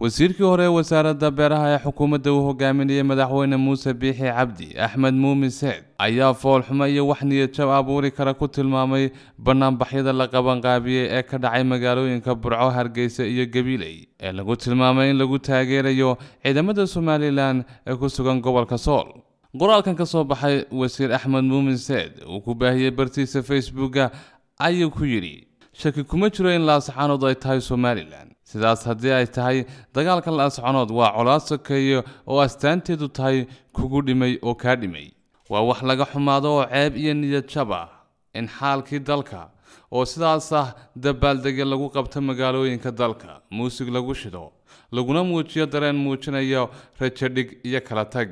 wasiirkii hore ee wasaaradda beeraha ee xukuumadda uu hogaaminayay madaxweyne muuse biixi cabdi axmed muumin seed ayaa foolxumo iyo wax niyadjab abuuri kara ku tilmaamay bannaanbaxyada la qabanqaabiyey ee ka dhacay magaalooyinka burco hargeysa iyo gabiiley ee lagu tilmaamay in lagu taageerayo ciidamada somalilan ee ku sugan gobolka sool qoraalkan ka soo baxay wasiir axmed muumin seed uu ku baahiyey bartiisa facebooka ayuu ku yidhi shaki kuma jiro in laasaxaanood ay tahay somalilan sidaas haddii ay tahay dagaalka la asconood waa colaad sokeeyo oo astaanteedu tahay kugu dhimay oo kaa dhimay waa wax laga xumaado oo ceeb iyo niyad jab ah in xaalkii dalka oo sidaas ah dabaaldega lagu qabto magaalooyinka dalka muusig lagu shido laguna muujiyo dareen muujinaya rajadhig iyo kala tag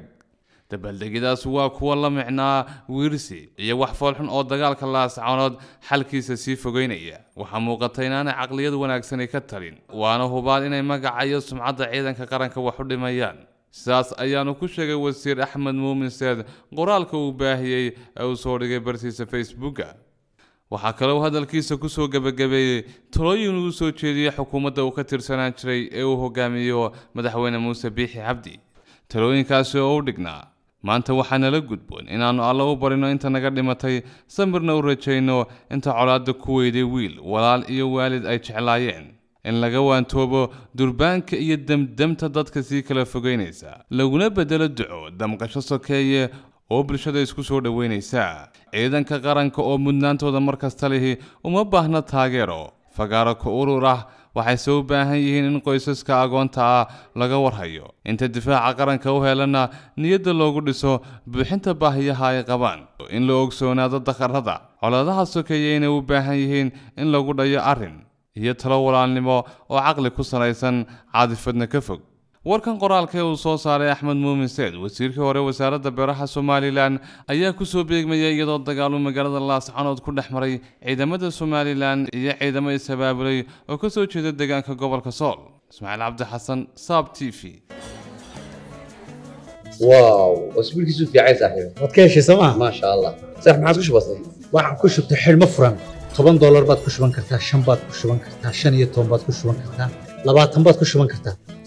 dabaaldegyadaas waa kuwo la micnaa wiirsi iyo wax foolxun oo dagaalka laascanood xalkiisa sii fogeynaya waxaa muuqata inaanay caqliyad wanaagsani ka talin waana hubaal inay magaca iyo sumcadda ciidanka qaranka wax u dhimayaan sidaas ayaanu ku sheegay wasiir axmed muumin seed qoraalka uu baahiyey ee uu soo dhigay bartiisa facebooka waxaa kale uu hadalkiisa ku soo gebagabeeyey talooyin uu soo jeediyey xukuumadda uu ka tirsanaan jiray ee uu hogaamiyo madaxweyne muuse biixi cabdi talooyinkaasi oo u dhignaa maanta waxaa nala gudboon inaannu alle u barino inta naga dhimatay samirna u rajayno inta colaadda ku weyday wiil walaal iyo waalid ay jeclaayeen in laga waantoobo durbaanka iyo demdemta dadka sii kala fogaynaysa laguna beddelo duco damqasho sokeeye oo bulshada isku soo dhoweynaysa ciidanka qaranka oo mudnaantooda mar kasta lihi uma baahna taageero fagaaro ku urur ah waxay soo u baahan yihiin in qoysaska agoonta ah laga warhayo inta difaaca qaranka u helana niyadda loogu dhiso buuxinta baahiyaha ay qabaan in la ogsoonaado dakharada colaadaha sokeeye inay u baahan yihiin in lagu dhayo arrin iyo talo walaalnimo oo caqli ku salaysan caadifadna ka fog warkan qoraalka ee uu soo saaray axmed muumin seed wasiirkii hore wasaaradda beeraha somalilan ayaa ku soo beegmaya iyadoo dagaalu magaalada laascanood ku dhex maray ciidamada somalilan iyo ciidamo is-abaabulay oo ka soo jeeda deegaanka gobolka sool ismaaciil cabdi xasan saab t v واو baad ku shuban kartaa shan baad ku shuban kartaa shan iyo toban baad ku shuban kartaa labaatan baad ku shuban kartaa